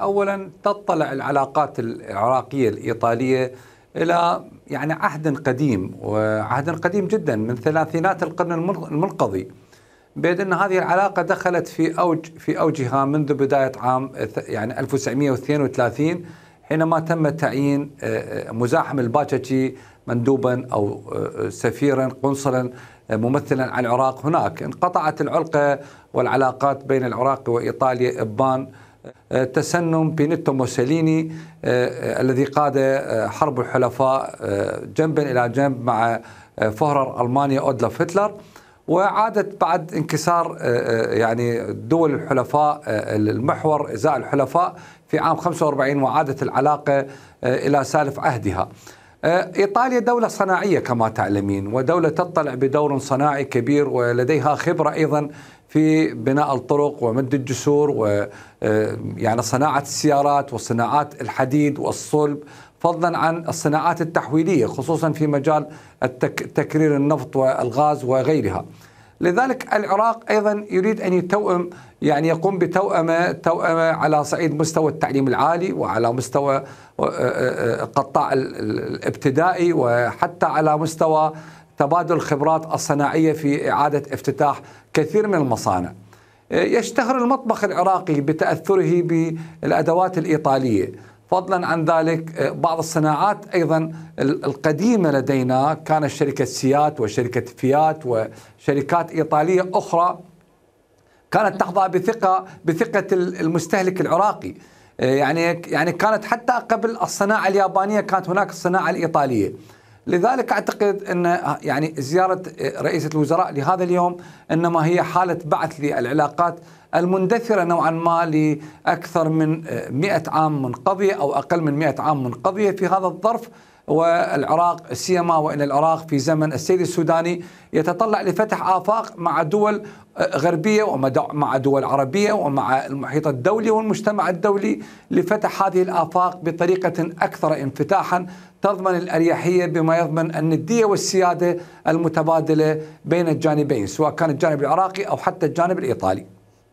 اولا تطلع العلاقات العراقيه الايطاليه الى يعني عهد قديم وعهد قديم جدا من ثلاثينات القرن المنقضي بيد ان هذه العلاقه دخلت في اوج في اوجها منذ بدايه عام يعني 1932 حينما تم تعيين آه، آه، مزاحم الباتشي مندوبا او آه، سفيرا قنصلا ممثلا على العراق هناك انقطعت العلقه والعلاقات بين العراق وايطاليا ابان تسنم بينيتو موسوليني آه، الذي قاد آه، حرب الحلفاء آه، جنبا إلى جنب مع فهرر ألمانيا أودلف هتلر وعادت بعد انكسار يعني دول الحلفاء المحور ازاء الحلفاء في عام 45 وعادت العلاقه الى سالف عهدها. ايطاليا دوله صناعيه كما تعلمين ودوله تطلع بدور صناعي كبير ولديها خبره ايضا في بناء الطرق ومد الجسور و آه، يعني صناعة السيارات وصناعات الحديد والصلب فضلا عن الصناعات التحويلية خصوصا في مجال تكرير النفط والغاز وغيرها لذلك العراق أيضا يريد أن يتوأم يعني يقوم بتوأمة توأمة على صعيد مستوى التعليم العالي وعلى مستوى القطاع آه، آه، الابتدائي وحتى على مستوى تبادل الخبرات الصناعيه في اعاده افتتاح كثير من المصانع. يشتهر المطبخ العراقي بتاثره بالادوات الايطاليه، فضلا عن ذلك بعض الصناعات ايضا القديمه لدينا كانت شركه سيات وشركه فيات وشركات ايطاليه اخرى كانت تحظى بثقه بثقه المستهلك العراقي. يعني يعني كانت حتى قبل الصناعه اليابانيه كانت هناك الصناعه الايطاليه. لذلك اعتقد ان يعني زياره آه، رئيسه الوزراء لهذا اليوم انما هي حاله بعث للعلاقات المندثرة نوعا ما لأكثر من 100 آه، عام منقضية أو أقل من 100 عام منقضية في هذا الظرف والعراق سيما وان العراق في زمن السيد السوداني يتطلع لفتح افاق مع دول غربيه ومع دول عربيه ومع المحيط الدولي والمجتمع الدولي لفتح هذه الافاق بطريقه اكثر انفتاحا تضمن الاريحيه بما يضمن النديه والسياده المتبادله بين الجانبين سواء كان الجانب العراقي او حتى الجانب الايطالي.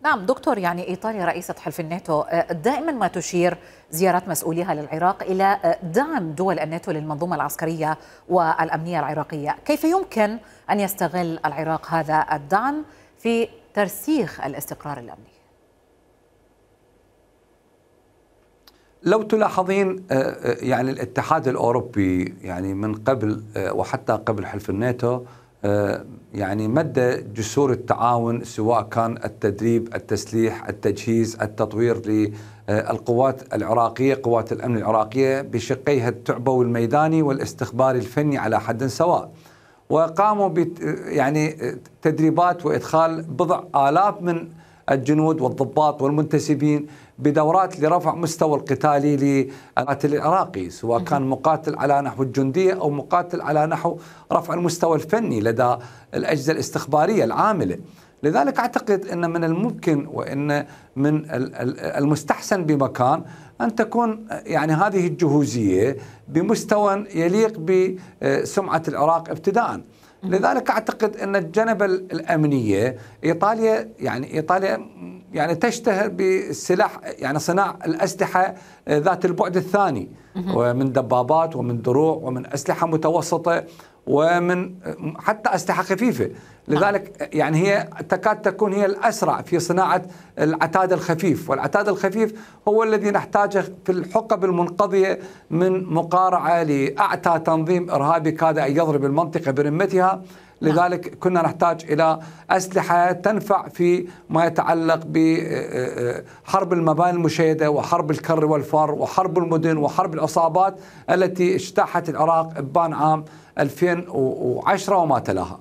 نعم دكتور يعني ايطاليا رئيسه حلف الناتو آه، دائما ما تشير زيارات مسؤوليها للعراق الى آه، دعم دول الناتو للمنظومه العسكريه والامنيه العراقيه، كيف يمكن ان يستغل العراق هذا الدعم في ترسيخ الاستقرار الامني؟ لو تلاحظين آه، يعني الاتحاد الاوروبي يعني من قبل وحتى قبل حلف الناتو آه، يعني مد جسور التعاون سواء كان التدريب التسليح التجهيز التطوير للقوات العراقية قوات الأمن العراقية بشقيها التعبوي الميداني والاستخباري الفني على حد سواء وقاموا يعني تدريبات وإدخال بضع آلاف من الجنود والضباط والمنتسبين بدورات لرفع مستوى القتالي للقاتل العراقي سواء كان مقاتل على نحو الجندية أو مقاتل على نحو رفع المستوى الفني لدى الأجهزة الاستخبارية العاملة لذلك أعتقد أن من الممكن وأن من المستحسن بمكان أن تكون يعني هذه الجهوزية بمستوى يليق بسمعة العراق ابتداءً لذلك اعتقد ان الجنب الامنيه ايطاليا يعني ايطاليا يعني تشتهر بالسلاح يعني صناع الاسلحه ذات البعد الثاني ومن دبابات ومن دروع ومن اسلحه متوسطه ومن حتى اسلحه خفيفه لذلك يعني هي تكاد تكون هي الاسرع في صناعه العتاد الخفيف والعتاد الخفيف هو الذي نحتاجه في الحقب المنقضيه من مقارعه لاعتى تنظيم ارهابي كاد ان يضرب المنطقه برمتها لذلك كنا نحتاج الى اسلحه تنفع في ما يتعلق بحرب المباني المشيده وحرب الكر والفر وحرب المدن وحرب العصابات التي اجتاحت العراق ابان عام 2000 وعشرة و10 وما تلاها